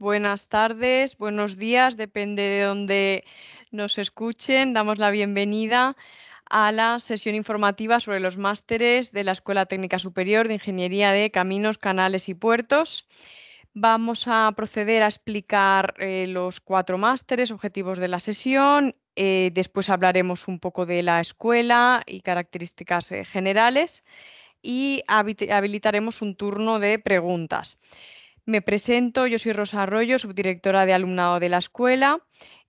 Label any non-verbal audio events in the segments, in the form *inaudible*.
buenas tardes, buenos días, depende de dónde nos escuchen. Damos la bienvenida a la sesión informativa sobre los másteres de la Escuela Técnica Superior de Ingeniería de Caminos, Canales y Puertos. Vamos a proceder a explicar eh, los cuatro másteres, objetivos de la sesión. Eh, después hablaremos un poco de la escuela y características eh, generales y habilitaremos un turno de preguntas. Me presento, yo soy Rosa Arroyo, subdirectora de alumnado de la escuela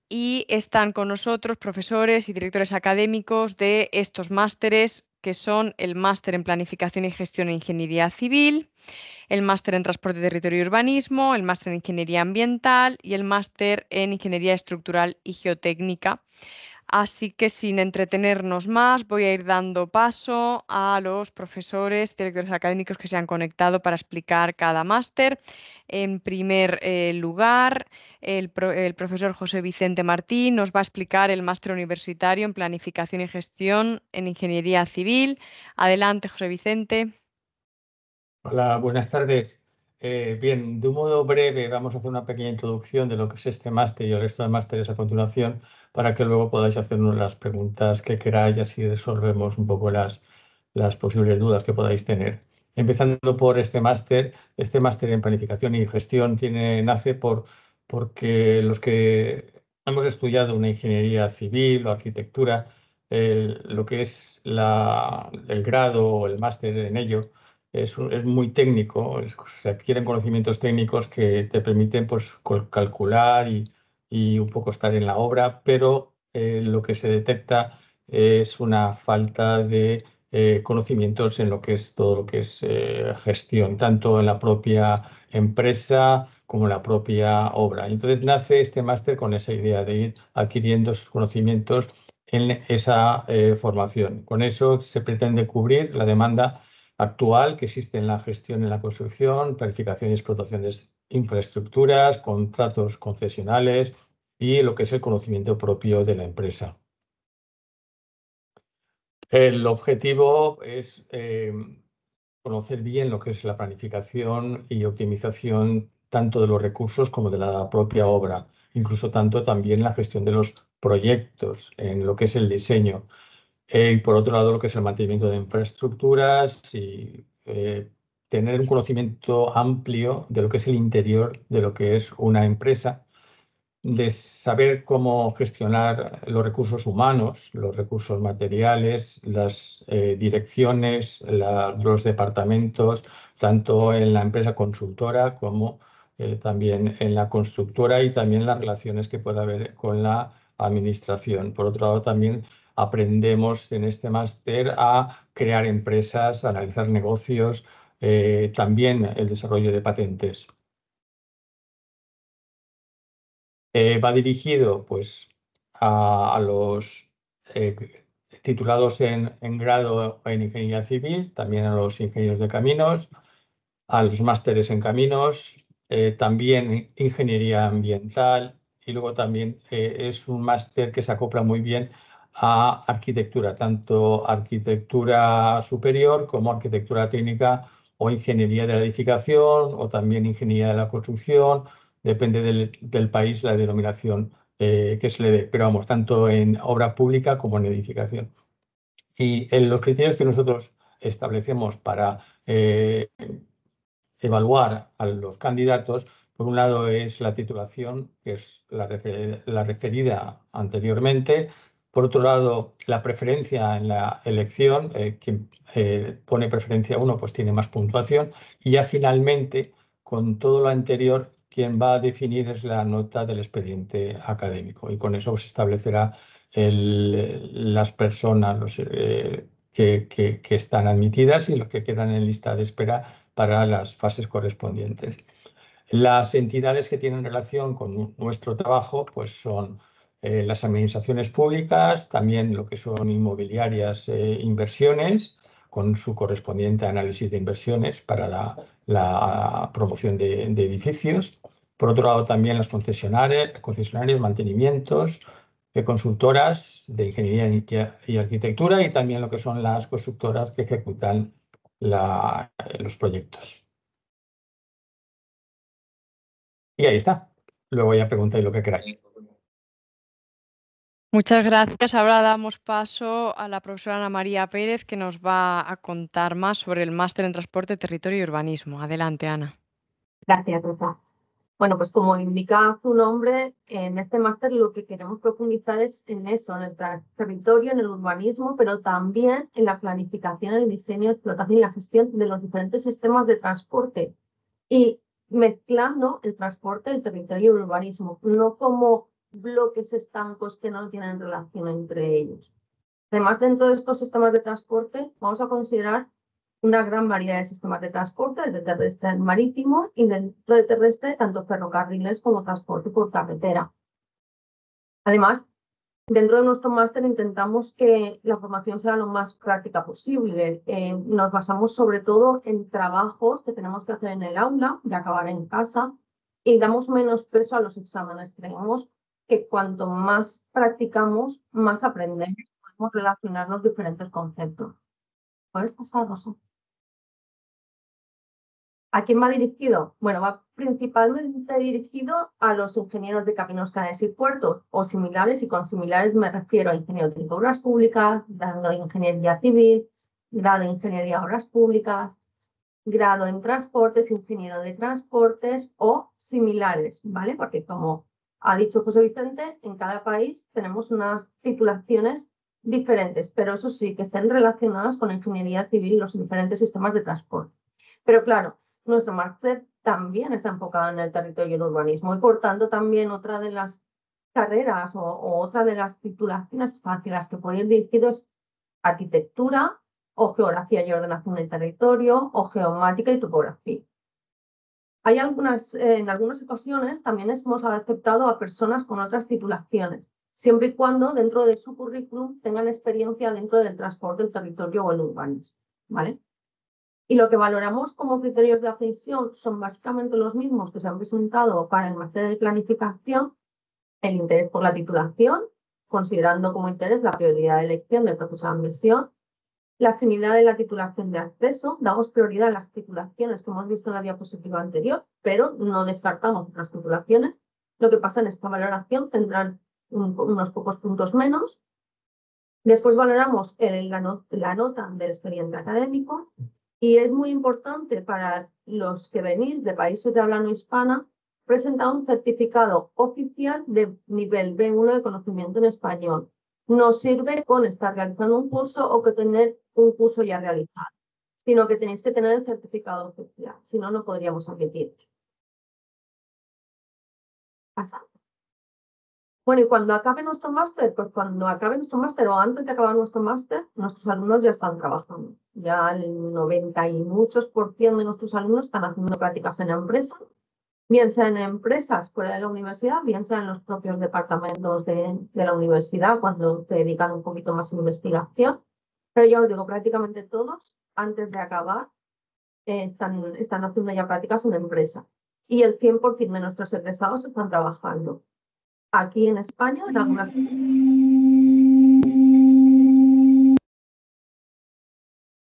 y están con nosotros profesores y directores académicos de estos másteres que son el máster en Planificación y Gestión de Ingeniería Civil, el máster en Transporte, Territorio y Urbanismo, el máster en Ingeniería Ambiental y el máster en Ingeniería Estructural y Geotécnica. Así que sin entretenernos más, voy a ir dando paso a los profesores, directores académicos que se han conectado para explicar cada máster. En primer eh, lugar, el, el, profesor José Vicente Martín nos va a explicar el máster universitario en Planificación y Gestión en Ingeniería Civil. Adelante, José Vicente. Hola, buenas tardes. Eh, bien, de un modo breve vamos a hacer una pequeña introducción de lo que es este máster y el resto de másteres a continuación para que luego podáis hacernos las preguntas que queráis y así resolvemos un poco las, posibles dudas que podáis tener. Empezando por este máster, este máster en planificación y gestión tiene, nace por, porque los que hemos estudiado una ingeniería civil o arquitectura, lo que es el grado o el máster en ello, es, es muy técnico, se adquieren conocimientos técnicos que te permiten pues, calcular y, un poco estar en la obra, pero eh, lo que se detecta es una falta de eh, conocimientos en lo que es todo lo que es eh, gestión, tanto en la propia empresa como en la propia obra. entonces nace este máster con esa idea de ir adquiriendo esos conocimientos en esa formación. Con eso se pretende cubrir la demanda actual que existe en la gestión, en la construcción, planificación y explotación de infraestructuras, contratos concesionales y lo que es el conocimiento propio de la empresa. El objetivo es eh, conocer bien lo que es la planificación y optimización tanto de los recursos como de la propia obra, incluso tanto también la gestión de los proyectos, en lo que es el diseño, eh, y por otro lado, lo que es el mantenimiento de infraestructuras y eh, tener un conocimiento amplio de lo que es el interior de lo que es una empresa, de saber cómo gestionar los recursos humanos, los recursos materiales, las eh, direcciones, los departamentos, tanto en la empresa consultora como también en la constructora y también las relaciones que pueda haber con la administración. Por otro lado, también aprendemos en este máster a crear empresas, analizar negocios, eh, también el desarrollo de patentes. Eh, va dirigido pues, a, los eh, titulados en, en, grado en ingeniería civil, también a los ingenieros de caminos, a los másteres en caminos, también ingeniería ambiental y luego también es un máster que se acopla muy bien a arquitectura, tanto arquitectura superior como arquitectura técnica o ingeniería de la edificación o también ingeniería de la construcción, depende del, país la denominación eh, que se le dé, pero vamos, tanto en obra pública como en edificación. Y en los criterios que nosotros establecemos para eh, evaluar a los candidatos, por un lado es la titulación, que es la referida anteriormente, por otro lado, la preferencia en la elección, eh, quien eh, pone preferencia uno, pues tiene más puntuación y ya finalmente, con todo lo anterior, quien va a definir es la nota del expediente académico y con eso se establecerá las personas eh, que, que están admitidas y los que quedan en lista de espera para las fases correspondientes. Las entidades que tienen relación con nuestro trabajo pues son eh, las administraciones públicas, también lo que son inmobiliarias e inversiones, con su correspondiente análisis de inversiones para la, promoción de, edificios. Por otro lado, también las concesionarias, mantenimientos, eh, consultoras de ingeniería y, arquitectura y también lo que son las constructoras que ejecutan los proyectos. Y ahí está. Luego ya preguntáis lo que queráis. Muchas gracias. Ahora damos paso a la profesora Ana María Pérez, que nos va a contar más sobre el máster en transporte, territorio y urbanismo. Adelante, Ana. Gracias, Rosa. Bueno, pues como indica su nombre, en este máster lo que queremos profundizar es en eso, en el territorio, en el urbanismo, pero también en la planificación, el diseño, explotación y la gestión de los diferentes sistemas de transporte. Y mezclando el transporte, el territorio y el urbanismo, no como bloques estancos que no tienen relación entre ellos. Además, dentro de estos sistemas de transporte, vamos a considerar una gran variedad de sistemas de transporte, desde terrestre marítimo y dentro de terrestre, tanto ferrocarriles como transporte por carretera. Además, dentro de nuestro máster intentamos que la formación sea lo más práctica posible. Eh, nos basamos sobre todo en trabajos que tenemos que hacer en el aula de acabar en casa y damos menos peso a los exámenes. Creemos que cuanto más practicamos, más aprendemos, podemos relacionar los diferentes conceptos. Puedes pasar, Rosa. ¿A quién va dirigido? Bueno, va principalmente dirigido a los ingenieros de caminos, canales y puertos o similares, y con similares me refiero a ingenieros de obras públicas, grado ingeniería civil, grado de ingeniería de obras públicas, grado en transportes, ingeniero de transportes o similares, ¿vale? Porque como ha dicho José Vicente, en cada país tenemos unas titulaciones diferentes, pero eso sí, que estén relacionadas con la ingeniería civil y los diferentes sistemas de transporte. Pero claro, nuestro máster también está enfocado en el territorio y el urbanismo y por tanto también otra de las carreras o, otra de las titulaciones hacia las que puede ir dirigido es arquitectura o geografía y ordenación del territorio o geomática y topografía algunas, eh, en algunas ocasiones también hemos aceptado a personas con otras titulaciones, siempre y cuando dentro de su currículum tengan experiencia dentro del transporte, del territorio o el urbanismo. ¿vale? Y lo que valoramos como criterios de admisión son básicamente los mismos que se han presentado para el máster de planificación, el interés por la titulación, considerando como interés la prioridad de elección del proceso de admisión, la afinidad de la titulación de acceso, damos prioridad a las titulaciones que hemos visto en la diapositiva anterior, pero no descartamos otras titulaciones. Lo que pasa en esta valoración tendrán unos pocos puntos menos. Después valoramos la, la nota del expediente académico y es muy importante para los que venís de países de habla no hispana presentar un certificado oficial de nivel B1 de conocimiento en español no sirve con estar realizando un curso o que tener un curso ya realizado, sino que tenéis que tener el certificado oficial, si no, no podríamos admitir. Bueno, y cuando acabe nuestro máster, pues cuando acabe nuestro máster o antes de acabar nuestro máster, nuestros alumnos ya están trabajando. Ya el 90 y muchos por ciento de nuestros alumnos están haciendo prácticas en empresa, bien sea en empresas fuera de la universidad, bien sea en los propios departamentos de, de la universidad, cuando se dedican un poquito más a investigación, pero ya os digo, prácticamente todos, antes de acabar, eh, están, están haciendo ya prácticas en empresa. Y el 100% de nuestros egresados están trabajando. Aquí en España,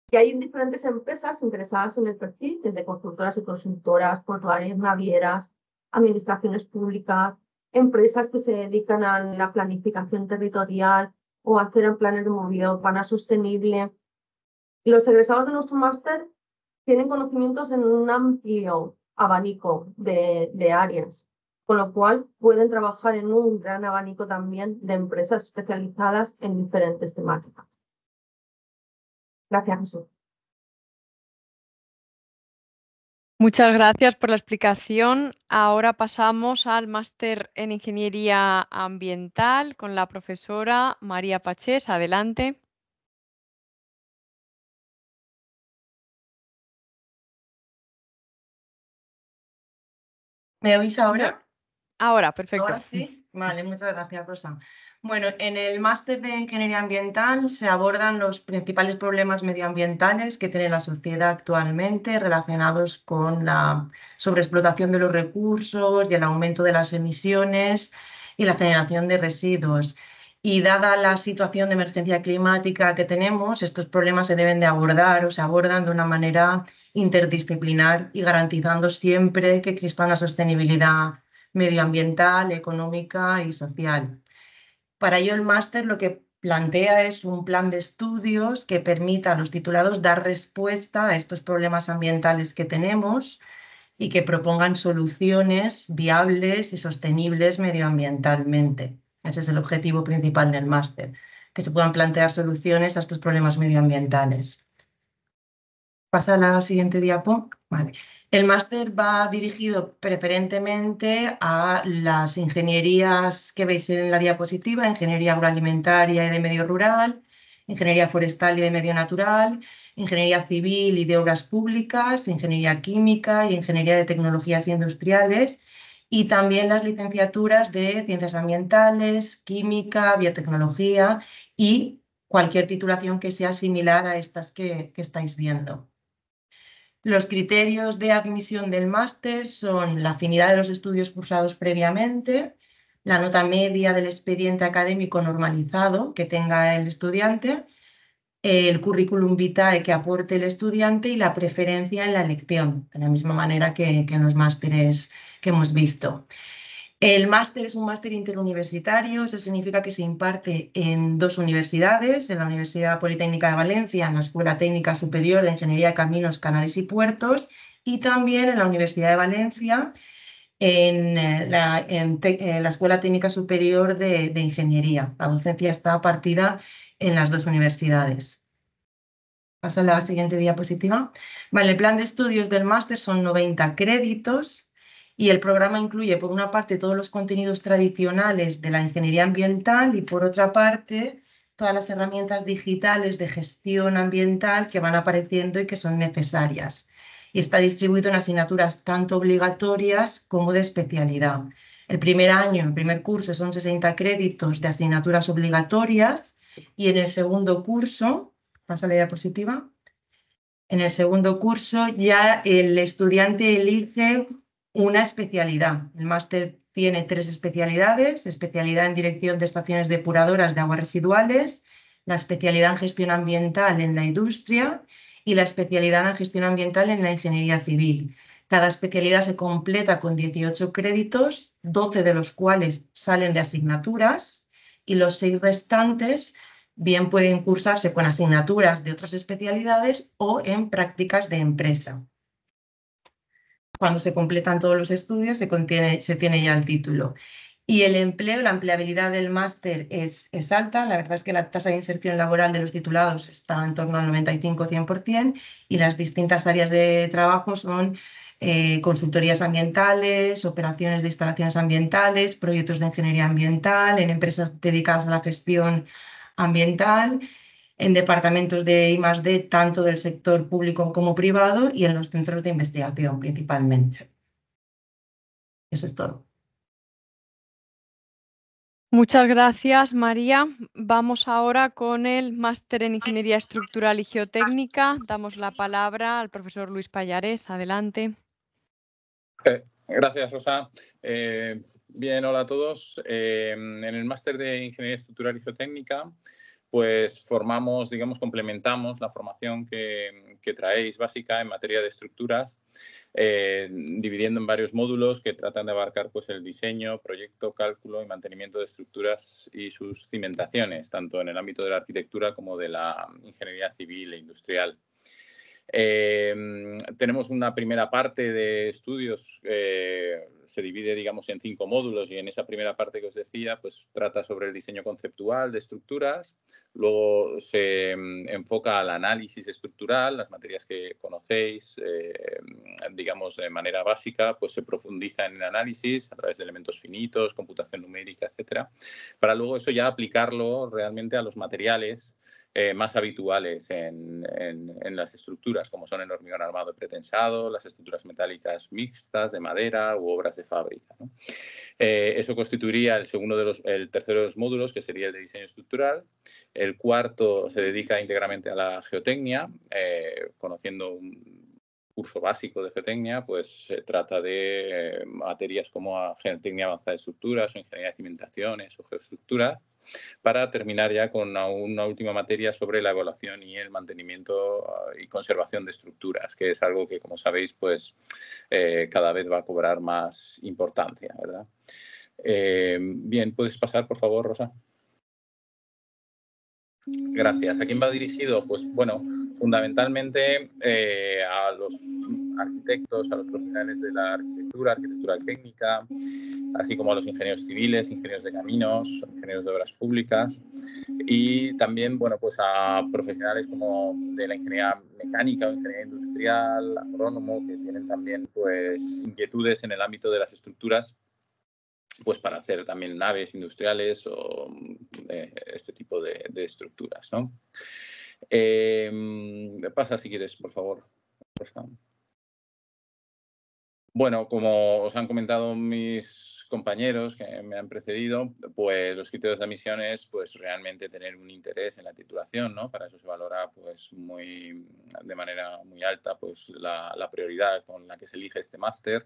Y hay diferentes empresas interesadas en el perfil, desde consultoras y consultoras, portuarias, navieras, administraciones públicas, empresas que se dedican a la planificación territorial, o hacer planes de movilidad para sostenible. Los egresados de nuestro máster tienen conocimientos en un amplio abanico de, de áreas, con lo cual pueden trabajar en un gran abanico también de empresas especializadas en diferentes temáticas. Gracias, Jesús. Muchas gracias por la explicación. Ahora pasamos al máster en Ingeniería Ambiental con la profesora María Pachés. Adelante. ¿Me oís ahora? Ahora, perfecto. Ahora sí. Vale, muchas gracias, Rosa. Bueno, en el máster de Ingeniería Ambiental se abordan los principales problemas medioambientales que tiene la sociedad actualmente relacionados con la sobreexplotación de los recursos y el aumento de las emisiones y la generación de residuos. Y dada la situación de emergencia climática que tenemos, estos problemas se deben de abordar o se abordan de una manera interdisciplinar y garantizando siempre que exista una sostenibilidad medioambiental, económica y social. Para ello, el máster lo que plantea es un plan de estudios que permita a los titulados dar respuesta a estos problemas ambientales que tenemos y que propongan soluciones viables y sostenibles medioambientalmente. Ese es el objetivo principal del máster, que se puedan plantear soluciones a estos problemas medioambientales. Pasa a la siguiente diapo. Vale. El máster va dirigido preferentemente a las ingenierías que veis en la diapositiva, ingeniería agroalimentaria y de medio rural, ingeniería forestal y de medio natural, ingeniería civil y de obras públicas, ingeniería química y ingeniería de tecnologías industriales y también las licenciaturas de ciencias ambientales, química, biotecnología y cualquier titulación que sea similar a estas que, estáis viendo. Los criterios de admisión del máster son la afinidad de los estudios cursados previamente, la nota media del expediente académico normalizado que tenga el estudiante, el currículum vitae que aporte el estudiante y la preferencia en la elección, de la misma manera que, que en los másteres que hemos visto. El máster es un máster interuniversitario, eso significa que se imparte en dos universidades, en la Universidad Politécnica de Valencia, en la Escuela Técnica Superior de Ingeniería de Caminos, Canales y Puertos, y también en la Universidad de Valencia, en eh, eh, la, Escuela Técnica Superior de, Ingeniería. La docencia está partida en las dos universidades. Pasa a la siguiente diapositiva. Vale, el plan de estudios del máster son 90 créditos y el programa incluye, por una parte, todos los contenidos tradicionales de la ingeniería ambiental y, por otra parte, todas las herramientas digitales de gestión ambiental que van apareciendo y que son necesarias. Y está distribuido en asignaturas tanto obligatorias como de especialidad. El primer año, el primer curso, son 60 créditos de asignaturas obligatorias y en el segundo curso, pasa la diapositiva, en el segundo curso ya el estudiante elige una especialidad. El máster tiene tres especialidades, especialidad en dirección de estaciones depuradoras de aguas residuales, la especialidad en gestión ambiental en la industria y la especialidad en gestión ambiental en la ingeniería civil. Cada especialidad se completa con 18 créditos, 12 de los cuales salen de asignaturas y los seis restantes bien pueden cursarse con asignaturas de otras especialidades o en prácticas de empresa. Cuando se completan todos los estudios se, contiene, se tiene ya el título. Y el empleo, la empleabilidad del máster es, alta. La verdad es que la tasa de inserción laboral de los titulados está en torno al 95-100% y las distintas áreas de trabajo son eh, consultorías ambientales, operaciones de instalaciones ambientales, proyectos de ingeniería ambiental en empresas dedicadas a la gestión ambiental en departamentos de I+D, tanto del sector público como privado, y en los centros de investigación principalmente. Eso es todo. Muchas gracias, María. Vamos ahora con el máster en Ingeniería Estructural y Geotécnica. Damos la palabra al profesor Luis Payares. Adelante. Eh, gracias, Rosa. Eh, bien, hola a todos. Eh, en el máster de Ingeniería Estructural y Geotécnica pues formamos, digamos, complementamos la formación que, traéis básica en materia de estructuras, eh, dividiendo en varios módulos que tratan de abarcar pues, el diseño, proyecto, cálculo y mantenimiento de estructuras y sus cimentaciones, tanto en el ámbito de la arquitectura como de la ingeniería civil e industrial. Em, tenemos una primera parte de estudios, eh, se divide, digamos, en cinco módulos y en esa primera parte que os decía, pues trata sobre el diseño conceptual de estructuras, luego se em, enfoca al análisis estructural, las materias que conocéis, eh, digamos, de manera básica, pues se profundiza en el análisis a través de elementos finitos, computación numérica, etcétera, para luego eso ya aplicarlo realmente a los materiales eh, más habituales en, las estructuras, como son el hormigón armado y pretensado, las estructuras metálicas mixtas de madera u obras de fábrica. Eh, eso constituiría el, segundo de los, el tercero de los módulos, que sería el de diseño estructural. El cuarto se dedica íntegramente a la geotecnia, eh, conociendo un curso básico de geotecnia, pues se trata de materias como geotecnia avanzada de estructuras o ingeniería de cimentaciones o geostructura para terminar ya con una última materia sobre la evaluación y el mantenimiento ah, y conservación de estructuras, que es algo que, como sabéis, pues eh, cada vez va a cobrar más importancia, ¿verdad? Eh, bien, puedes pasar, por favor, Rosa. Gracias. ¿A quién va dirigido? Pues bueno, fundamentalmente eh, a los arquitectos, a los profesionales de la arquitectura, arquitectura técnica, así como a los ingenieros civiles, ingenieros de caminos, ingenieros de obras públicas y también, bueno, pues a profesionales como de la ingeniería mecánica o ingeniería industrial, agrónomo, que tienen también pues inquietudes en el ámbito de las estructuras pues para hacer también naves industriales o mm, eh, este tipo de, estructuras. ¿no? Em, pasa si quieres, por favor. Bueno, como os han comentado mis compañeros que me han precedido, pues los criterios de admisión es pues realmente tener un interés en la titulación, ¿no? Para eso se valora pues muy, de manera muy alta pues la, la prioridad con la que se elige este máster,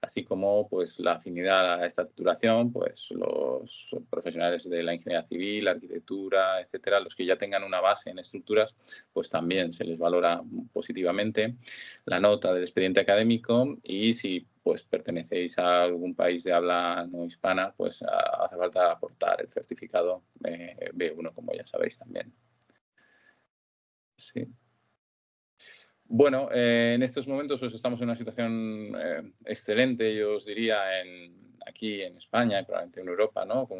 así como pues la afinidad a esta titulación, pues los profesionales de la ingeniería civil, la arquitectura, etcétera, los que ya tengan una base en estructuras, pues también se les valora positivamente la nota del expediente académico y si pues pertenecéis a algún país de habla no hispana, pues hace falta aportar el certificado eh, B1, como ya sabéis también. Bueno, eh, en estos momentos pues, estamos en una situación eh, excelente, yo os diría, en, aquí en España y probablemente en Europa, ¿no? con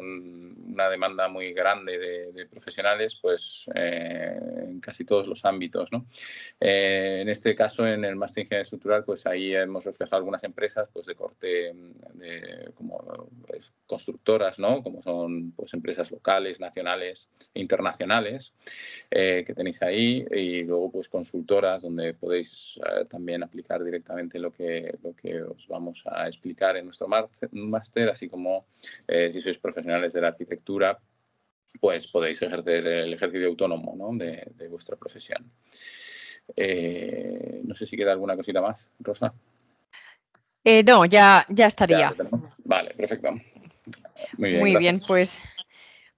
una demanda muy grande de, profesionales pues, eh, en casi todos los ámbitos. ¿no? Eh, en este caso, en el máster ingeniería estructural, pues ahí hemos reflejado algunas empresas pues, de corte de, como pues, constructoras, ¿no? como son pues, empresas locales, nacionales e internacionales eh, que tenéis ahí, y luego pues, consultoras donde podéis también aplicar directamente lo que, lo que os vamos a explicar en nuestro máster así como eh, si sois profesionales de la arquitectura, pues podéis ejercer el ejercicio autónomo de, vuestra profesión. Eh, no sé si queda alguna cosita más, Rosa. Eh, no, ya, ya estaría. vale, perfecto. Muy bien, pues,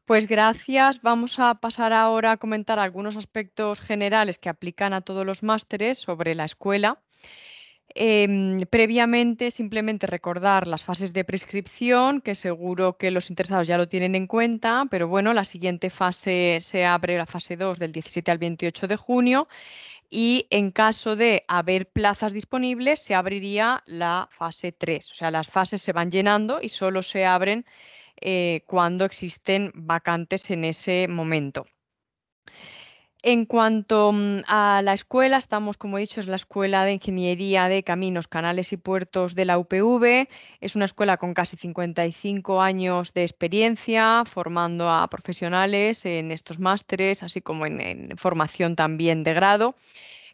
pues gracias. Vamos a pasar ahora a comentar algunos aspectos generales que aplican a todos los másteres sobre la escuela. Em, previamente, simplemente recordar las fases de prescripción, que seguro que los interesados ya lo tienen en cuenta, pero bueno, la siguiente fase se abre, la fase 2, del 17 al 28 de junio, y en caso de haber plazas disponibles, se abriría la fase 3. O sea, las fases se van llenando y solo se abren eh, cuando existen vacantes en ese momento. En cuanto mm, a la escuela, estamos, como he dicho, es la Escuela de Ingeniería de Caminos, Canales y Puertos de la UPV. Es una escuela con casi 55 años de experiencia, formando a profesionales en estos másteres, así como en, formación también de grado.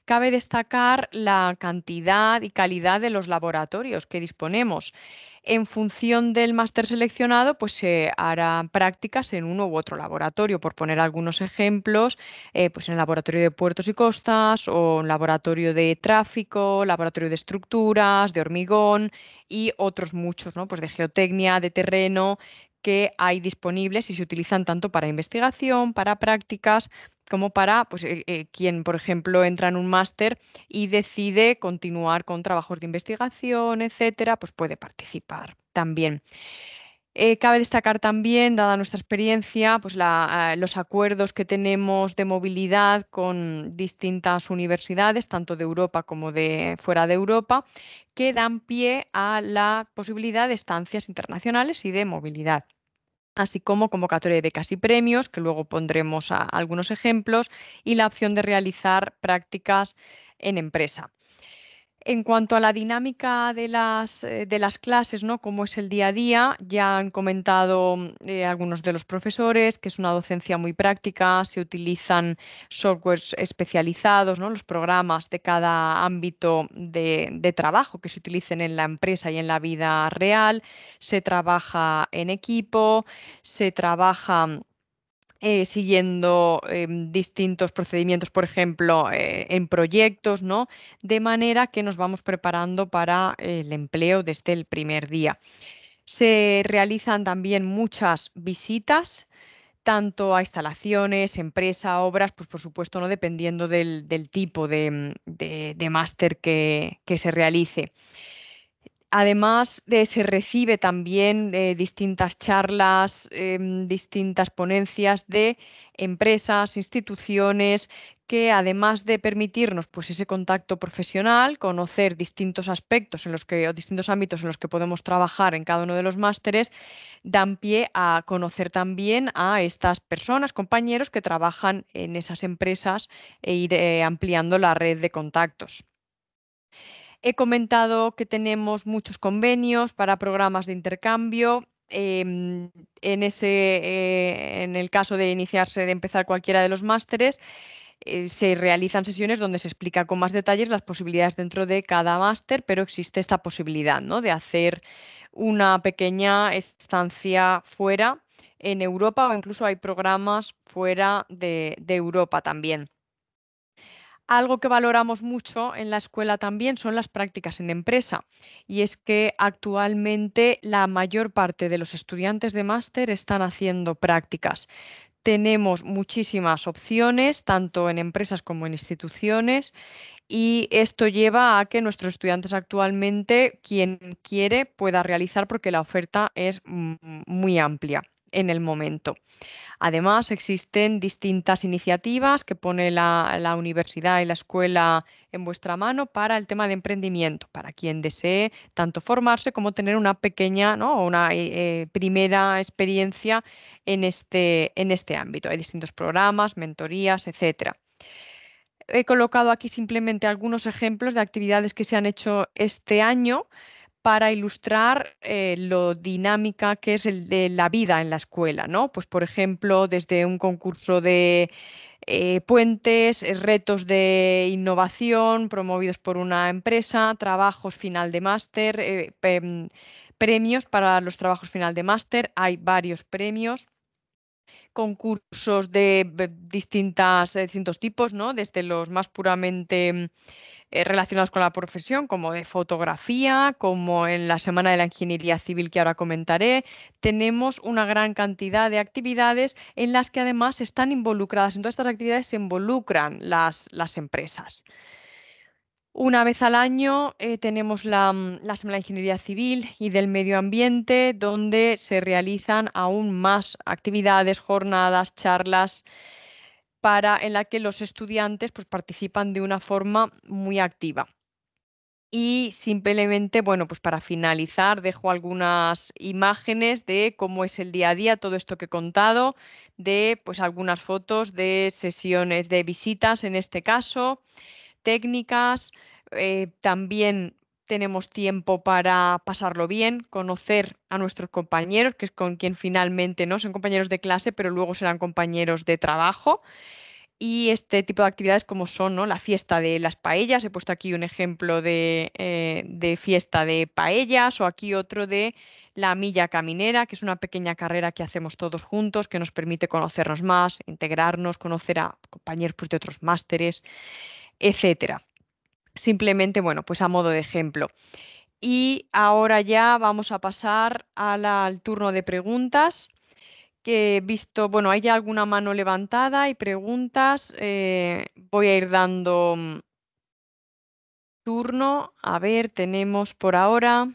Cabe destacar la cantidad y calidad de los laboratorios que disponemos en función del máster seleccionado, pues se harán prácticas en uno u otro laboratorio. Por poner algunos ejemplos, eh, pues en el laboratorio de puertos y costas o un laboratorio de tráfico, laboratorio de estructuras, de hormigón y otros muchos, ¿no? Pues de geotecnia, de terreno, que hay disponibles y se utilizan tanto para investigación, para prácticas como para pues, eh, eh, quien, por ejemplo, entra en un máster y decide continuar con trabajos de investigación, etcétera, pues puede participar también. Eh, cabe destacar también, dada nuestra experiencia, pues los acuerdos que tenemos de movilidad con distintas universidades, tanto de Europa como de fuera de Europa, que dan pie a la posibilidad de estancias internacionales y de movilidad así como convocatoria de becas y premios, que luego pondremos algunos ejemplos, y la opción de realizar prácticas en empresa. En cuanto a la dinámica de las, eh, de las clases, ¿no? Cómo es el día a día, ya han comentado mm, eh, algunos de los profesores que es una docencia muy práctica, se utilizan softwares especializados, ¿no? Los programas de cada ámbito de, de trabajo que se utilicen en la empresa y en la vida real, se trabaja en equipo, se trabaja mm, eh, siguiendo em, distintos procedimientos, por ejemplo, eh, en proyectos, ¿no? De manera que nos vamos preparando para el empleo desde el primer día. Se realizan también muchas visitas, tanto a instalaciones, empresa, obras, pues por supuesto, no dependiendo del, tipo de, máster que se realice. Además, se recibe también eh, distintas charlas, em, distintas ponencias de empresas, instituciones, que además de permitirnos pues, ese contacto profesional, conocer distintos aspectos en los que, o distintos ámbitos en los que podemos trabajar en cada uno de los másteres, dan pie a conocer también a estas personas, compañeros que trabajan en esas empresas e ir eh, ampliando la red de contactos. He comentado que tenemos muchos convenios para programas de intercambio. Em, en, ese, eh, en el caso de iniciarse, de empezar cualquiera de los másteres, eh, se realizan sesiones donde se explica con más detalles las posibilidades dentro de cada máster, pero existe esta posibilidad ¿no? de hacer una pequeña estancia fuera en Europa o incluso hay programas fuera de Europa también. Algo que valoramos mucho en la escuela también son las prácticas en empresa. Y es que actualmente la mayor parte de los estudiantes de máster están haciendo prácticas. Tenemos muchísimas opciones, tanto en empresas como en instituciones, y esto lleva a que nuestros estudiantes actualmente, quien quiere, pueda realizar porque la oferta es mm, muy amplia en el momento. Además, existen distintas iniciativas que pone la, universidad y la escuela en vuestra mano para el tema de emprendimiento, para quien desee tanto formarse como tener una pequeña una eh, eh, primera experiencia en este, en este ámbito. Hay distintos programas, mentorías, etcétera. He colocado aquí simplemente algunos ejemplos de actividades que se han hecho este año para ilustrar eh, lo dinámica que es de la vida en la escuela, ¿no? Pues, por ejemplo, desde un concurso de eh, puentes, eh, retos de innovación promovidos por una empresa, trabajos final de máster, premios para los trabajos final de máster, hay varios premios concursos de distintas, distintos tipos, ¿no? desde los más puramente mm, eh, relacionados con la profesión, como de fotografía, como en la Semana de la Ingeniería Civil que ahora comentaré. Tenemos una gran cantidad de actividades en las que además están involucradas, en todas estas actividades se involucran las, empresas. Una vez al año eh, tenemos la, mm, la, Semana de Ingeniería Civil y del Medio Ambiente, donde se realizan aún más actividades, jornadas, charlas para, en la que los estudiantes pues, participan de una forma muy activa. Y simplemente, bueno, pues para finalizar, dejo algunas imágenes de cómo es el día a día, todo esto que he contado, de pues algunas fotos de sesiones de visitas en este caso, técnicas, eh, también tenemos tiempo para pasarlo bien, conocer a nuestros compañeros, que es con quien finalmente no son compañeros de clase, pero luego serán compañeros de trabajo. Y este tipo de actividades como son la fiesta de las paellas, he puesto aquí un ejemplo eh, de, fiesta de paellas o aquí otro de la milla caminera, que es una pequeña carrera que hacemos todos juntos, que nos permite conocernos más, integrarnos, conocer a compañeros pues, de otros másteres, etcétera. Simplemente, bueno, pues a modo de ejemplo. Y ahora ya vamos a pasar al turno de preguntas. Que visto, bueno, hay ya alguna mano levantada y preguntas. Eh, voy a ir dando mm, turno. A ver, tenemos por ahora.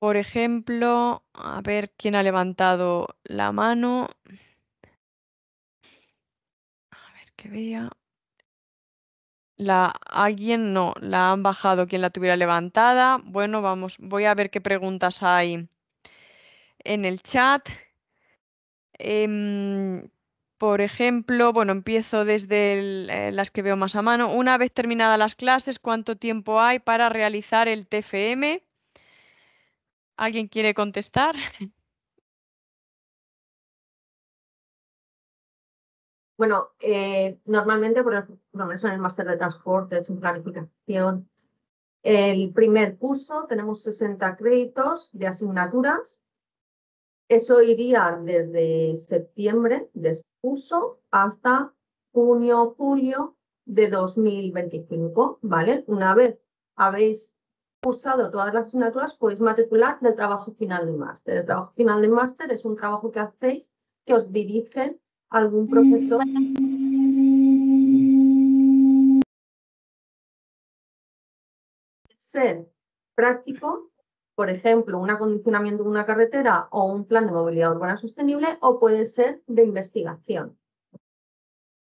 Por ejemplo, a ver quién ha levantado la mano. A ver que vea. La, alguien no, la han bajado quien la tuviera levantada. Bueno, vamos, voy a ver qué preguntas hay en el chat. Em, por ejemplo, bueno, empiezo desde eh, las que veo más a mano. Una vez terminadas las clases, ¿cuánto tiempo hay para realizar el TFM? ¿Alguien quiere contestar? *laughs* Bueno, eh, normalmente, por ejemplo, en el máster de transporte, en planificación, el primer curso tenemos 60 créditos de asignaturas. Eso iría desde septiembre de este curso hasta junio, julio de 2025, ¿vale? Una vez habéis cursado todas las asignaturas, podéis matricular del trabajo final de máster. El trabajo final de máster es un trabajo que hacéis que os dirige algún mm, profesor. Ser práctico, por ejemplo, un acondicionamiento de una carretera o un plan de movilidad urbana sostenible, o puede ser de investigación.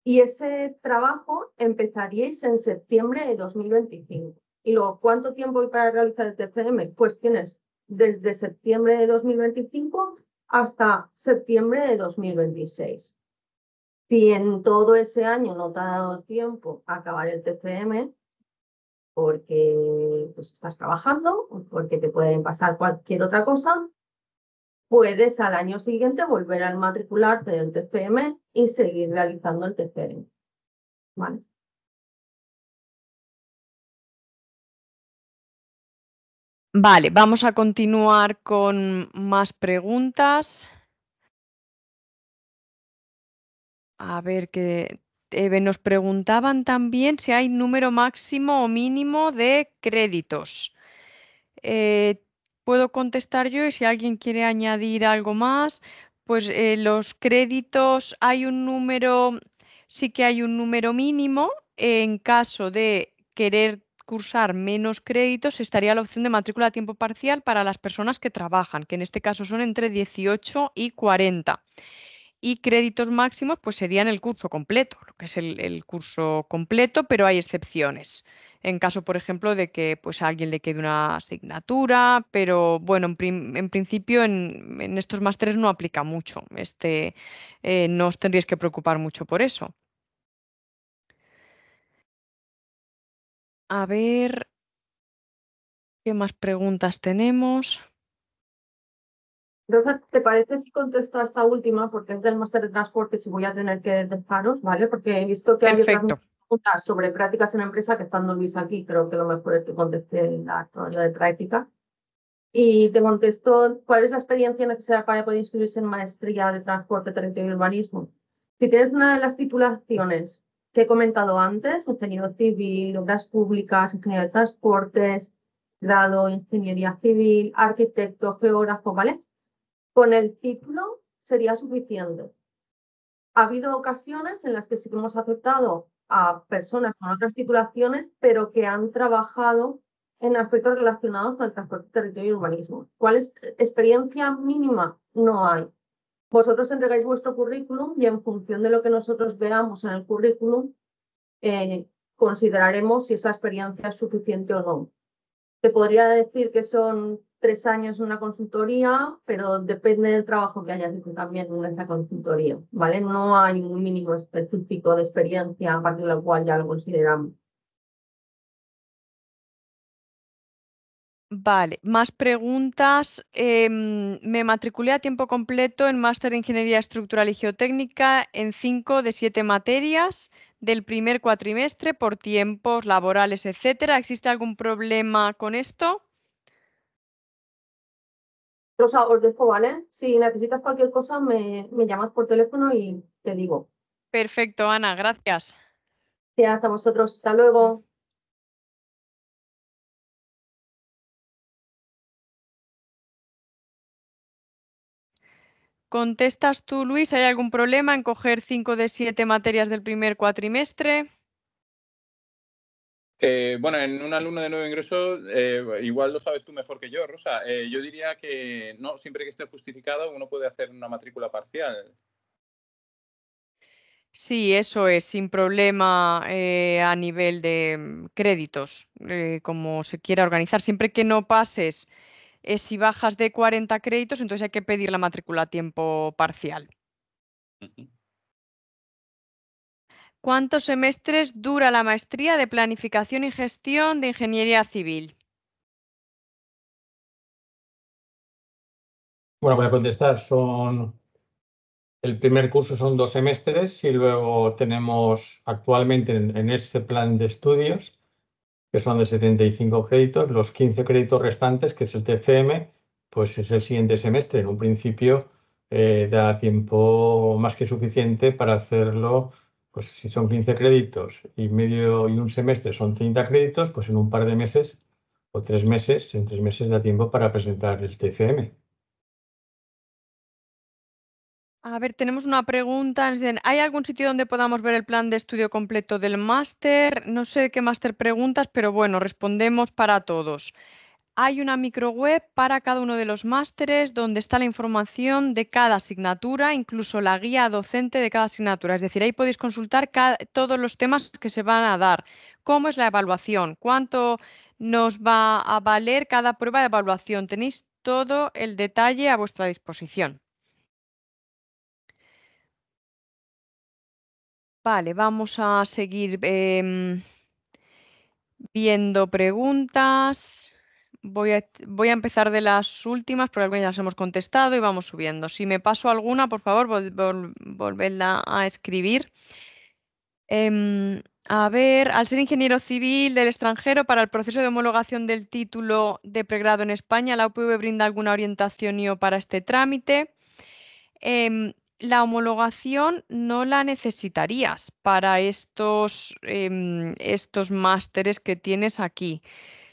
Y ese trabajo empezaríais en septiembre de 2025. Y luego, ¿cuánto tiempo hay para realizar el TCM? Pues tienes desde septiembre de 2025 hasta septiembre de 2026. Si en todo ese año no te ha dado tiempo a acabar el TCM, porque pues, estás trabajando, porque te pueden pasar cualquier otra cosa, puedes al año siguiente volver a matricularte del TCM y seguir realizando el TCM. Vale. Vale, vamos a continuar con más preguntas. A ver, que eh, nos preguntaban también si hay número máximo o mínimo de créditos. Eh, puedo contestar yo y si alguien quiere añadir algo más, pues eh, los créditos hay un número, sí que hay un número mínimo. En caso de querer cursar menos créditos, estaría la opción de matrícula a tiempo parcial para las personas que trabajan, que en este caso son entre 18 y 40 y créditos máximos pues serían el curso completo, lo que es el, curso completo, pero hay excepciones. En caso, por ejemplo, de que pues, a alguien le quede una asignatura, pero bueno, en, principio en, estos másteres no aplica mucho. Este, eh, no os tendríais que preocupar mucho por eso. A ver, ¿qué más preguntas tenemos? Rosa, ¿te parece si contesto a esta última? Porque es del máster de transporte, y voy a tener que dejaros, ¿vale? Porque he visto que hay otras preguntas sobre prácticas en empresa que están Luis aquí, creo que lo mejor es que conteste la actualidad de práctica. Y te contesto, ¿cuál es la experiencia necesaria para poder inscribirse en maestría de transporte, territorio y urbanismo? Si tienes una de las titulaciones que he comentado antes, contenido civil, obras públicas, ingeniero de transportes, grado, ingeniería civil, arquitecto, geógrafo, ¿vale? Con el título sería suficiente. Ha habido ocasiones en las que sí que hemos aceptado a personas con otras titulaciones, pero que han trabajado en aspectos relacionados con el transporte, territorio y urbanismo. ¿Cuál es experiencia mínima? No hay. Vosotros entregáis vuestro currículum y en función de lo que nosotros veamos en el currículum, eh, consideraremos si esa experiencia es suficiente o no. Te podría decir que son tres años en una consultoría, pero depende del trabajo que hayas hecho también en esa consultoría, ¿vale? No hay un mínimo específico de experiencia a partir de lo cual ya lo consideramos. Vale, más preguntas. Em, me matriculé a tiempo completo en máster de Ingeniería Estructural y Geotécnica en cinco de siete materias del primer cuatrimestre por tiempos laborales, etcétera. ¿Existe algún problema con esto? os dejo, ¿vale? Si necesitas cualquier cosa, me, llamas por teléfono y te digo. Perfecto, Ana, gracias. Gracias a vosotros. Hasta luego. ¿Contestas tú, Luis? ¿Hay algún problema en coger cinco de siete materias del primer cuatrimestre? Eh, bueno, en un alumno de nuevo ingreso, eh, igual lo sabes tú mejor que yo, Rosa. Eh, yo diría que no, siempre que esté justificado, uno puede hacer una matrícula parcial. Sí, eso es, sin problema a nivel de mm, créditos, como se quiera organizar. Siempre que no pases, si bajas de 40 créditos, entonces hay que pedir la matrícula a tiempo parcial. ¿Cuántos semestres dura la maestría de Planificación y Gestión de Ingeniería Civil? Bueno, voy a contestar. Son el primer curso son dos semestres y luego tenemos actualmente en, ese plan de estudios, que son de 75 créditos, los 15 créditos restantes, que es el TFM, pues es el siguiente semestre. En un principio eh, da tiempo más que suficiente para hacerlo pues si son 15 créditos y medio y un semestre son 30 créditos, pues en un par de meses o tres meses, en tres meses da tiempo para presentar el TFM. A ver, tenemos una pregunta. ¿Hay algún sitio donde podamos ver el plan de estudio completo del máster? No sé qué máster preguntas, pero bueno, respondemos para todos hay una web para cada uno de los másteres donde está la información de cada asignatura, incluso la guía docente de cada asignatura. Es decir, ahí podéis consultar todos los temas que se van a dar, cómo es la evaluación, cuánto nos va a valer cada prueba de evaluación. Tenéis todo el detalle a vuestra disposición. Vale, vamos a seguir em, viendo preguntas voy a, voy a empezar de las últimas porque algunas ya las hemos contestado y vamos subiendo. Si me paso alguna, por favor, volverla a escribir. Em, a ver, al ser ingeniero civil del extranjero, para el proceso de homologación del título de pregrado en España, ¿la UPV brinda alguna orientación o para este trámite? Em, la homologación no la necesitarías para estos, em, estos másteres que tienes aquí.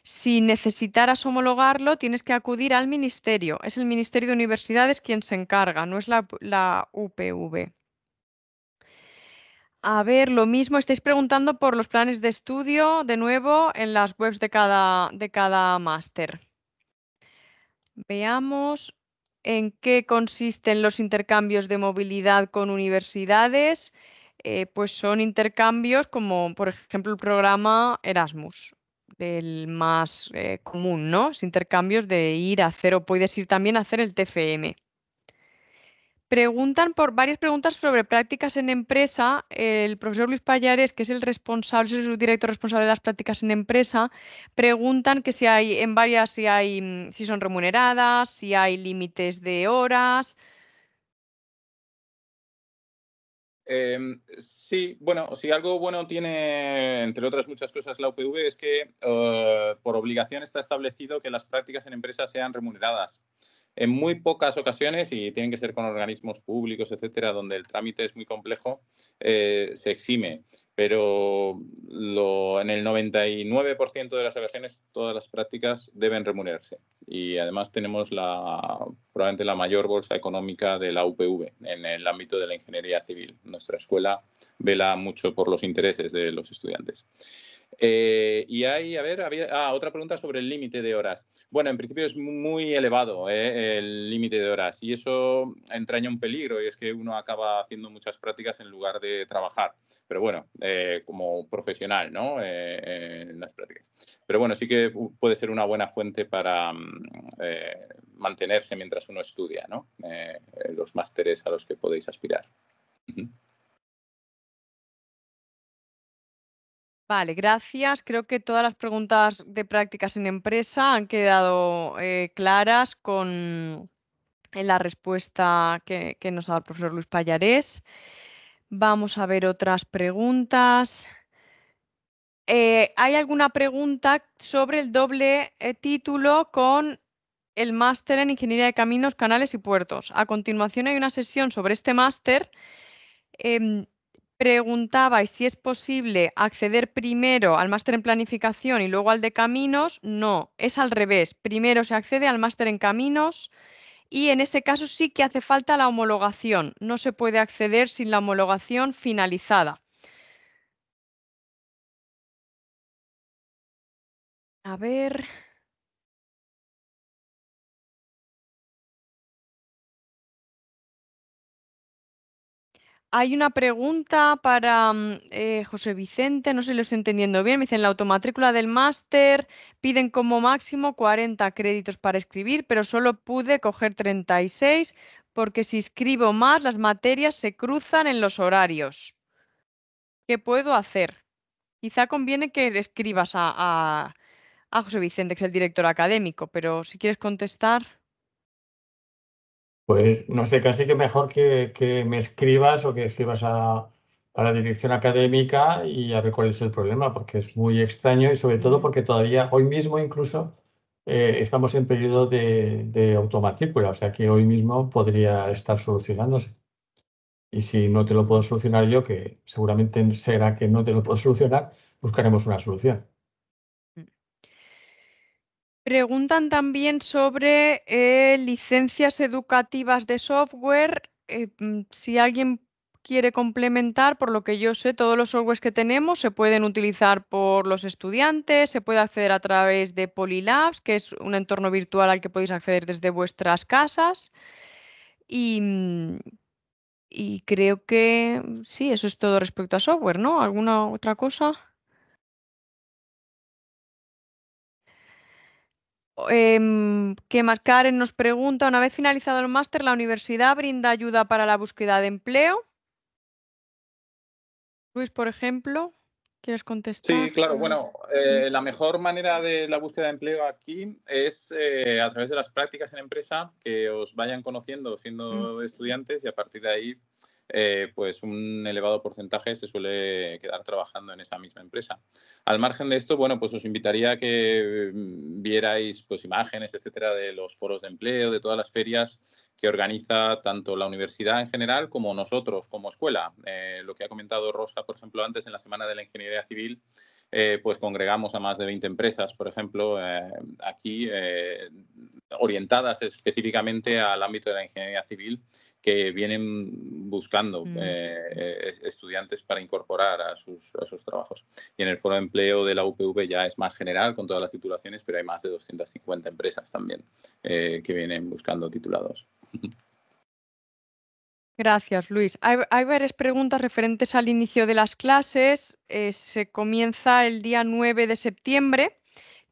Si necesitaras homologarlo, tienes que acudir al ministerio. Es el Ministerio de Universidades quien se encarga, no es la, UPV. A ver, lo mismo, estáis preguntando por los planes de estudio, de nuevo, en las webs de cada, máster. Veamos en qué consisten los intercambios de movilidad con universidades. Eh, pues son intercambios como, por ejemplo, el programa Erasmus el más eh, común, ¿no? Es intercambios de ir a hacer o puedes ir también a hacer el TFM. Preguntan por varias preguntas sobre prácticas en empresa. El profesor Luis Payares, que es el responsable, es el director responsable de las prácticas en empresa, preguntan que si hay en varias, si hay, mm, si son remuneradas, si hay límites de horas, Em, sí, bueno, si algo bueno tiene, entre otras muchas cosas, la UPV es que eh, por obligación está establecido que las prácticas en empresas sean remuneradas en muy pocas ocasiones, y tienen que ser con organismos públicos, etcétera, donde el trámite es muy complejo, eh, se exime. Pero en el 99% de las ocasiones, todas las prácticas deben remunerarse. Y además tenemos probablemente la mayor bolsa económica de la UPV en el ámbito de la ingeniería civil. Nuestra escuela vela mucho por los intereses de los estudiantes. Eh, y hay, a ver, había, ah, otra pregunta sobre el límite de horas. Bueno, en principio es muy elevado ¿eh? el límite de horas y eso entraña un peligro y es que uno acaba haciendo muchas prácticas en lugar de trabajar. Pero bueno, eh, como profesional, ¿no? Eh, en las prácticas. Pero bueno, sí que puede ser una buena fuente para mm, mantenerse mientras uno estudia, ¿no? los másteres a los que podéis aspirar. Vale, gracias. Creo que todas las preguntas de prácticas en empresa han quedado eh, claras con la respuesta que, nos ha dado el profesor Luis Pallarés. Vamos a ver otras preguntas. Eh, ¿Hay alguna pregunta sobre el doble eh, título con el máster en Ingeniería de Caminos, Canales y Puertos? A continuación hay una sesión sobre este máster. Em, preguntabais si es posible acceder primero al máster en planificación y luego al de caminos, no, es al revés. Primero se accede al máster en caminos y en ese caso sí que hace falta la homologación. No se puede acceder sin la homologación finalizada. A ver, Hay una pregunta para mm, eh, José Vicente, no sé si lo estoy entendiendo bien. Me dicen, la automatrícula del máster piden como máximo 40 créditos para escribir, pero solo pude coger 36 porque si escribo más, las materias se cruzan en los horarios. ¿Qué puedo hacer? Quizá conviene que escribas a José Vicente, que es el director académico, pero si quieres contestar. Pues no sé, casi que mejor que, me escribas o que escribas a, la dirección académica y a ver cuál es el problema, porque es muy extraño y sobre todo porque todavía hoy mismo incluso eh, estamos en periodo de, de automatrícula, o sea que hoy mismo podría estar solucionándose. Y si no te lo puedo solucionar yo, que seguramente será que no te lo puedo solucionar, buscaremos una solución. Preguntan también sobre eh, licencias educativas de software. Eh, mm, si alguien quiere complementar, por lo que yo sé, todos los softwares que tenemos se pueden utilizar por los estudiantes, se puede acceder a través de Polylabs, que es un entorno virtual al que podéis acceder desde vuestras casas. Y, mm, y creo que sí, eso es todo respecto a software, ¿no? ¿Alguna otra cosa? eh, que Karen nos pregunta, una vez finalizado el máster, ¿la universidad brinda ayuda para la búsqueda de empleo? Luis, por ejemplo, ¿quieres contestar? Sí, claro. Bueno, eh, la mejor manera de la búsqueda de empleo aquí es eh, a través de las prácticas en empresa, que os vayan conociendo siendo mm. estudiantes y a partir de ahí eh, pues un elevado porcentaje se suele quedar trabajando en esa misma empresa. Al margen de esto, bueno, pues os invitaría a que mm, vierais pues imágenes, etcétera, de los foros de empleo, de todas las ferias que organiza tanto la universidad en general como nosotros como escuela. Eh, lo que ha comentado Rosa, por ejemplo, antes en la Semana de la Ingeniería Civil, eh, pues congregamos a más de 20 empresas, por ejemplo, aquí orientadas específicamente al ámbito de la ingeniería civil que vienen buscando mm. eh, eh, estudiantes para incorporar a sus, trabajos. Y en el foro de empleo de la UPV ya es más general con todas las titulaciones, pero hay más de 250 empresas también eh, que vienen buscando titulados. Gracias, Luis. Hay, varias preguntas referentes al inicio de las clases. se comienza el día 9 de septiembre,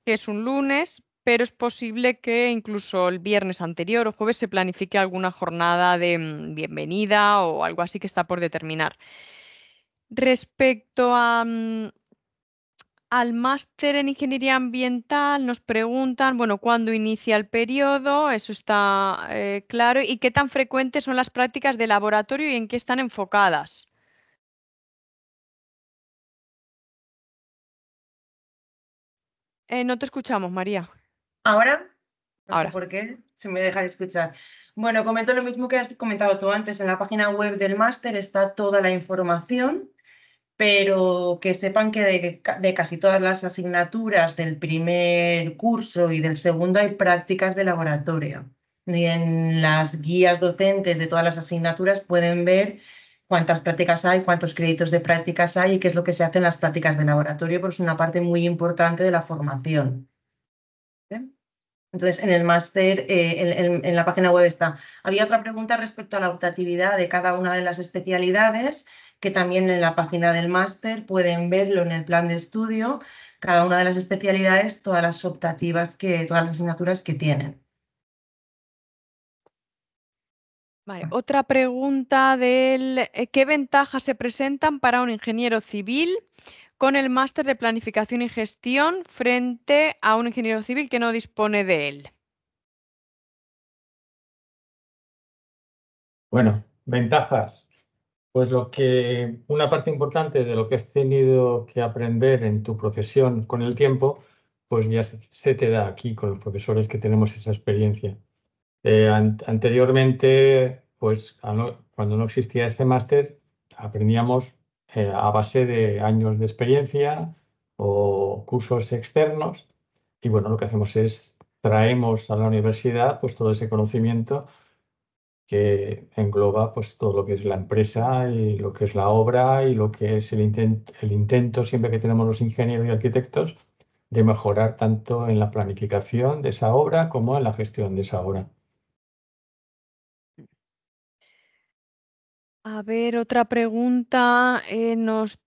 que es un lunes, pero es posible que incluso el viernes anterior o jueves se planifique alguna jornada de mm, bienvenida o algo así que está por determinar. Respecto mm, al máster en ingeniería ambiental nos preguntan, bueno, cuándo inicia el periodo, eso está eh, claro, y qué tan frecuentes son las prácticas de laboratorio y en qué están enfocadas. Eh, no te escuchamos, María. ¿Ahora? No Ahora. ¿Por qué? Se me deja de escuchar. Bueno, comento lo mismo que has comentado tú antes. En la página web del máster está toda la información, pero que sepan que de, casi todas las asignaturas del primer curso y del segundo hay prácticas de laboratorio. en las guías docentes de todas las asignaturas pueden ver cuántas prácticas hay, cuántos créditos de prácticas hay y qué es lo que se hace en las prácticas de laboratorio, porque es una parte muy importante de la formación. Entonces, en el máster, eh, en, la página web está. Había otra pregunta respecto a la optatividad de cada una de las especialidades, que también en la página del máster pueden verlo en el plan de estudio, cada una de las especialidades, todas las optativas, que, todas las asignaturas que tienen. Vale, otra pregunta del eh, ¿qué ventajas se presentan para un ingeniero civil con el máster de planificación y gestión frente a un ingeniero civil que no dispone de él? Bueno, ventajas. Pues lo que una parte importante de lo que has tenido que aprender en tu profesión con el tiempo, pues ya se te da aquí con los profesores que tenemos esa experiencia. Eh, anteriormente, pues cuando no existía este máster, aprendíamos eh, a base de años de experiencia o cursos externos. Y bueno, lo que hacemos es traemos a la universidad pues todo ese conocimiento que engloba pues todo lo que es la empresa y lo que es la obra y lo que es el, el intento siempre que tenemos los ingenieros y arquitectos de mejorar tanto en la planificación de esa obra como en la gestión de esa obra. A ver, otra pregunta. Eh, nos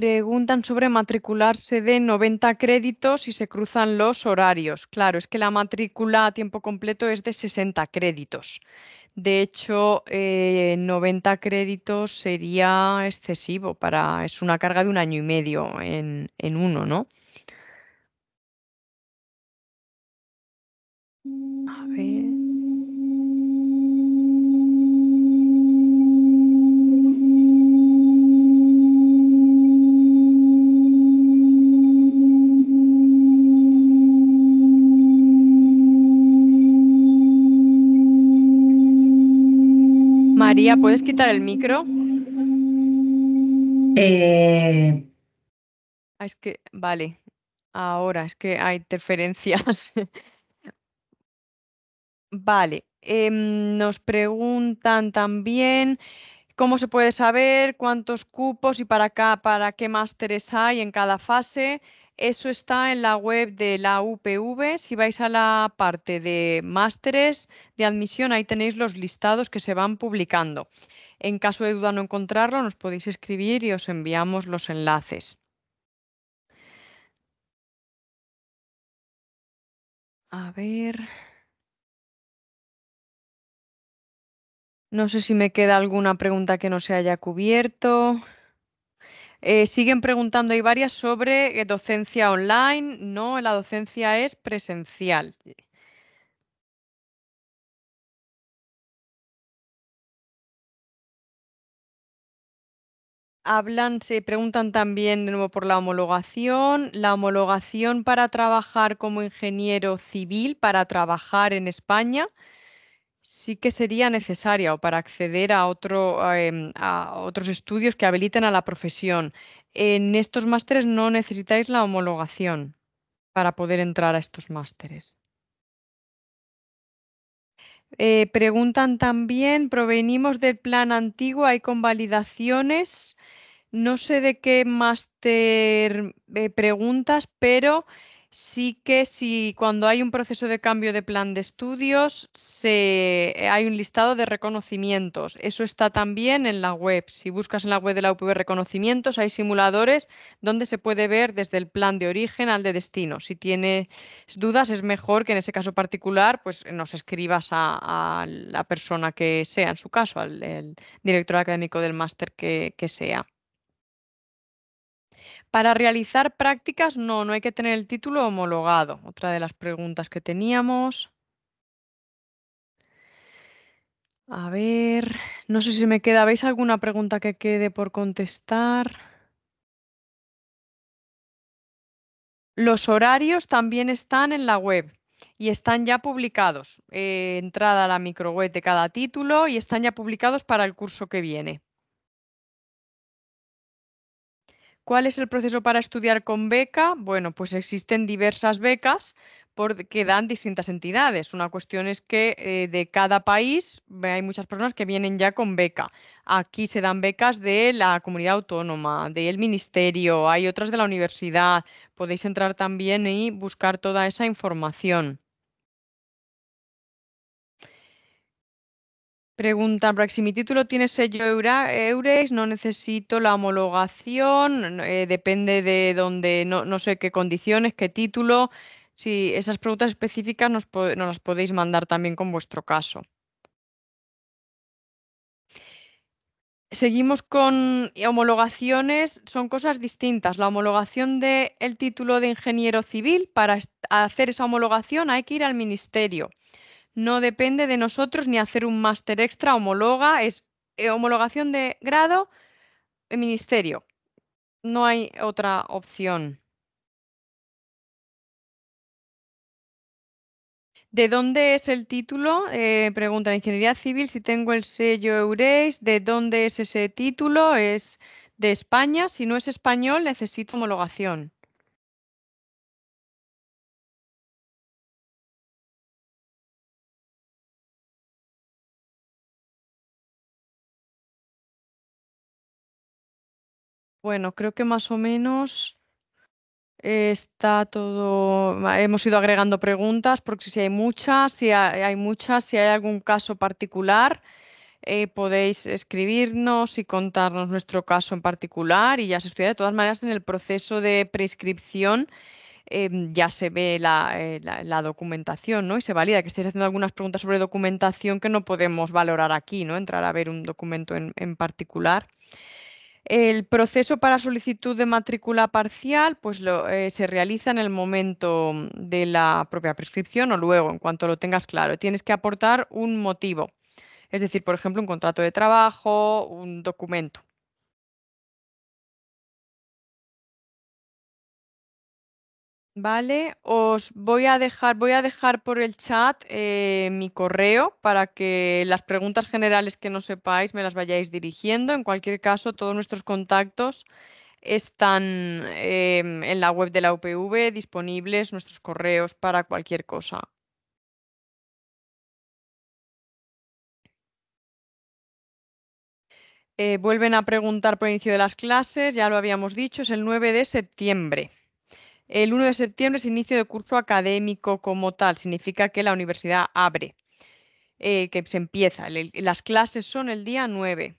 preguntan sobre matricularse de 90 créditos y se cruzan los horarios. Claro, es que la matrícula a tiempo completo es de 60 créditos. De hecho, 90 eh, créditos sería excesivo para, es una carga de un año y medio en, en uno, ¿no? A ver. María, ¿puedes quitar el micro? Eh. Ah, es que, vale, ahora es que hay interferencias. *laughs* vale, em, nos preguntan también cómo se puede saber cuántos cupos y para, para qué másteres hay en cada fase. Eso está en la web de la UPV. Si vais a la parte de másteres de admisión, ahí tenéis los listados que se van publicando. En caso de duda no encontrarlo, nos podéis escribir y os enviamos los enlaces. A ver. No sé si me queda alguna pregunta que no se haya cubierto. Eh, siguen preguntando, hay varias sobre eh, docencia online. No, la docencia es presencial. Hablan, se preguntan también de nuevo por la homologación. La homologación para trabajar como ingeniero civil, para trabajar en España, sí que sería necesaria o para acceder a, otro, em, otros estudios que habiliten a la profesión. En estos másteres no necesitáis la homologación para poder entrar a estos másteres. Eh, preguntan también, provenimos del plan antiguo, hay convalidaciones. No sé de qué máster eh, preguntas, pero sí que si cuando hay un proceso de cambio de plan de estudios, se, eh, hay un listado de reconocimientos. Eso está también en la web. Si buscas en la web de la UPV reconocimientos, hay simuladores donde se puede ver desde el plan de origen al de destino. Si tienes dudas, es mejor que en ese caso particular, pues nos escribas a, la persona que sea, en su caso, al director académico del máster que sea. Para realizar prácticas, no, no hay que tener el título homologado. Otra de las preguntas que teníamos. A ver, no sé si me queda, ¿veis alguna pregunta que quede por contestar? Los horarios también están en la web y están ya publicados. Eh, entrada a la microweb de cada título y están ya publicados para el curso que viene. ¿Cuál es el proceso para estudiar con beca? Bueno, pues existen diversas becas que dan distintas entidades. Una cuestión es que eh, de cada país hay muchas personas que vienen ya con beca. Aquí se dan becas de la comunidad autónoma, del ministerio, hay otras de la universidad. Podéis entrar también y buscar toda esa información. pregunta si mi título tiene sello Eureis, no necesito la homologación, eh, depende de dónde, no, sé qué condiciones, qué título. Si esas preguntas específicas nos, las podéis mandar también con vuestro caso. Seguimos con homologaciones, son cosas distintas. La homologación del título de ingeniero civil, para hacer esa homologación hay que ir al ministerio no depende de nosotros ni hacer un máster extra, homologa, es eh, homologación de grado, eh, ministerio. No hay otra opción. ¿De dónde es el título? Eh, pregunta la Ingeniería Civil si tengo el sello Eureis. ¿De dónde es ese título? Es de España. Si no es español, necesito homologación. Bueno, creo que más o menos está todo. Hemos ido agregando preguntas, porque si hay muchas, si hay, muchas, si hay algún caso particular, eh, podéis escribirnos y contarnos nuestro caso en particular y ya se estudia. De todas maneras, en el proceso de prescripción. Em, ya se ve eh, la, documentación, ¿no? Y se valida que estáis haciendo algunas preguntas sobre documentación que no podemos valorar aquí, ¿no? Entrar a ver un documento en particular. El proceso para solicitud de matrícula parcial pues eh, se realiza en el momento mm, de la propia prescripción o luego, en cuanto lo tengas claro. Tienes que aportar un motivo, es decir, por ejemplo, un contrato de trabajo, un documento. Vale, os voy a dejar, por el chat eh, mi correo para que las preguntas generales que no sepáis me las vayáis dirigiendo. En cualquier caso, todos nuestros contactos están em, en la web de la UPV disponibles nuestros correos para cualquier cosa. Eh, vuelven a preguntar por inicio de las clases, ya lo habíamos dicho, es el 9 de septiembre. El 1 de septiembre es inicio de curso académico como tal, significa que la universidad abre, eh, que se empieza. las clases son el día 9.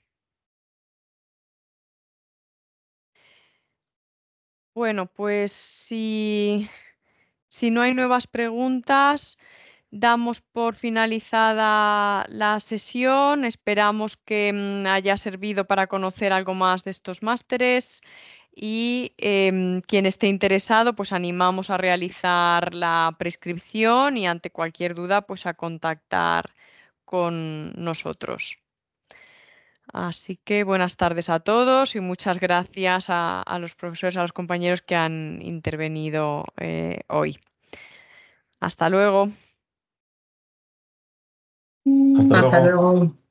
Bueno, pues si no hay nuevas preguntas, damos por finalizada la sesión. Esperamos que mm, haya servido para conocer algo más de estos másteres y em, quien esté interesado, pues animamos a realizar la prescripción y ante cualquier duda, pues a contactar con nosotros. Así que buenas tardes a todos y muchas gracias a, los profesores, a los compañeros que han intervenido eh, hoy. Hasta luego. Hasta luego.